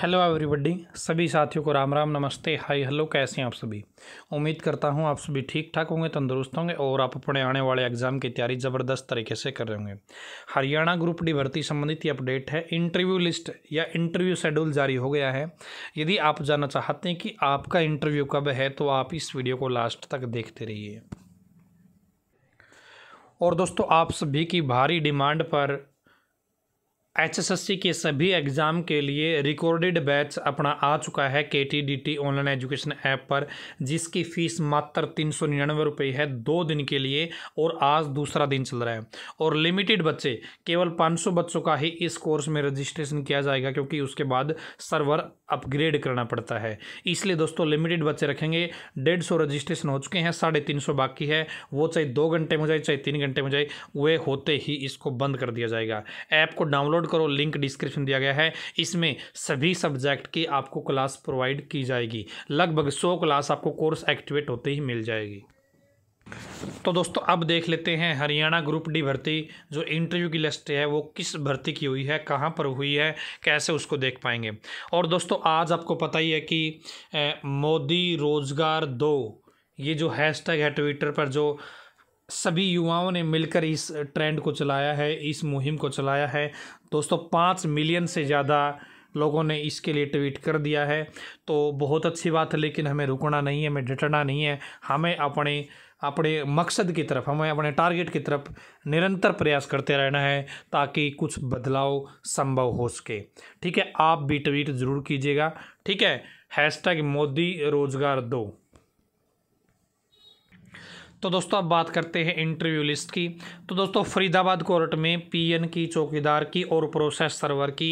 hello everybody सभी साथियों को राम राम नमस्ते हाय हेलो कैसे हैं आप सभी उम्मीद करता हूं आप सभी ठीक ठाक होंगे तंदुरुस्त होंगे और आप अपने आने वाले एग्जाम की तैयारी ज़बरदस्त तरीके से कर रहे होंगे हरियाणा ग्रुप डी भर्ती संबंधित ये अपडेट है इंटरव्यू लिस्ट या इंटरव्यू शेड्यूल जारी हो गया है यदि आप जानना चाहते हैं कि आपका इंटरव्यू कब है तो आप इस वीडियो को लास्ट तक देखते रहिए और दोस्तों आप सभी की भारी डिमांड पर एचएसएससी के सभी एग्ज़ाम के लिए रिकॉर्डेड बैच अपना आ चुका है के T D T online education app पर जिसकी फ़ीस मात्र तीन सौ निन्यानवे रुपये है दो दिन के लिए और आज दूसरा दिन चल रहा है और लिमिटेड बच्चे केवल पाँच सौ बच्चों का ही इस कोर्स में रजिस्ट्रेशन किया जाएगा क्योंकि उसके बाद सर्वर अपग्रेड करना पड़ता है इसलिए दोस्तों लिमिटेड बच्चे रखेंगे डेढ़ सौ रजिस्ट्रेशन हो चुके हैं साढ़े तीन सौ बाकी है वो चाहे दो घंटे में जाए चाहे तीन घंटे में जाए वे होते ही इसको बंद कर दिया जाएगा ऐप को डाउनलोड करो लिंक डिस्क्रिप्शन दिया गया है इसमें सभी सब्जेक्ट की आपको क्लास प्रोवाइड की जाएगी लगभग सौ क्लास आपको कोर्स एक्टिवेट होते ही मिल जाएगी तो दोस्तों अब देख लेते हैं हरियाणा ग्रुप डी भर्ती जो इंटरव्यू की लिस्ट है वो किस भर्ती की हुई है कहाँ पर हुई है कैसे उसको देख पाएंगे और दोस्तों आज आपको पता ही है कि मोदी रोज़गार दो ये जो हैशटैग है ट्विटर पर जो सभी युवाओं ने मिलकर इस ट्रेंड को चलाया है इस मुहिम को चलाया है दोस्तों पाँच मिलियन से ज़्यादा लोगों ने इसके लिए ट्वीट कर दिया है तो बहुत अच्छी बात है लेकिन हमें रुकना नहीं है हमें डटना नहीं है हमें अपने अपने मकसद की तरफ हमें अपने टारगेट की तरफ निरंतर प्रयास करते रहना है ताकि कुछ बदलाव संभव हो सके ठीक है आप भी ट्वीट ज़रूर कीजिएगा ठीक है हैशटैग मोदी रोज़गार दो तो दोस्तों अब बात करते हैं इंटरव्यू लिस्ट की तो दोस्तों फरीदाबाद कोर्ट में पीएन की चौकीदार की और प्रोसेस सर्वर की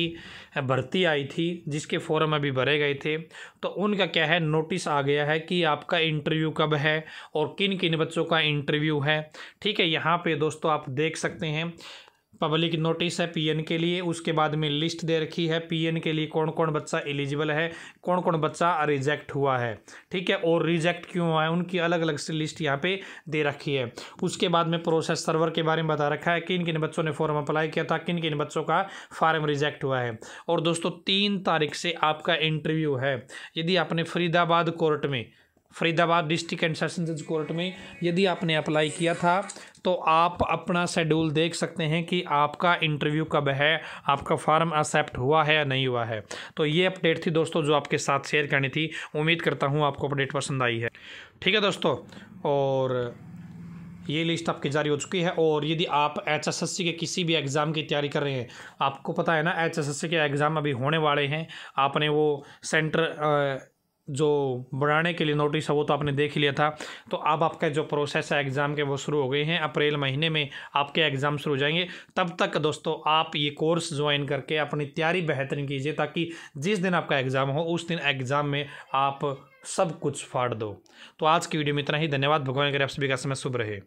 भर्ती आई थी जिसके फॉर्म अभी भरे गए थे तो उनका क्या है नोटिस आ गया है कि आपका इंटरव्यू कब है और किन किन बच्चों का इंटरव्यू है ठीक है यहाँ पे दोस्तों आप देख सकते हैं पब्लिक नोटिस है पीएन के लिए उसके बाद में लिस्ट दे रखी है पीएन के लिए कौन कौन बच्चा एलिजिबल है कौन कौन बच्चा रिजेक्ट हुआ है ठीक है और रिजेक्ट क्यों हुआ है उनकी अलग अलग से लिस्ट यहाँ पे दे रखी है उसके बाद में प्रोसेस सर्वर के बारे में बता रखा है किन किन बच्चों ने फॉर्म अप्लाई किया था किन किन बच्चों का फार्म रिजेक्ट हुआ है और दोस्तों तीन तारीख से आपका इंटरव्यू है यदि आपने फरीदाबाद कोर्ट में फरीदाबाद डिस्ट्रिक्ट एंड सेशन जज कोर्ट में यदि आपने अप्लाई किया था तो आप अपना शेड्यूल देख सकते हैं कि आपका इंटरव्यू कब है आपका फॉर्म एक्सेप्ट हुआ है या नहीं हुआ है तो ये अपडेट थी दोस्तों जो आपके साथ शेयर करनी थी उम्मीद करता हूँ आपको अपडेट पसंद आई है ठीक है दोस्तों और ये लिस्ट आपकी जारी हो चुकी है और यदि आप एच एस एस सी के किसी भी एग्ज़ाम की तैयारी कर रहे हैं आपको पता है ना एच एस एस सी के एग्ज़ाम अभी होने वाले हैं आपने वो सेंटर जो बढ़ाने के लिए नोटिस है वो तो आपने देख लिया था तो अब आपका जो प्रोसेस है एग्ज़ाम के वो शुरू हो गए हैं अप्रैल महीने में आपके एग्ज़ाम शुरू हो जाएंगे तब तक दोस्तों आप ये कोर्स ज्वाइन करके अपनी तैयारी बेहतरीन कीजिए ताकि जिस दिन आपका एग्ज़ाम हो उस दिन एग्ज़ाम में आप सब कुछ फाड़ दो तो आज की वीडियो में इतना ही धन्यवाद भगवान के आप सभी का समय शुभ रहे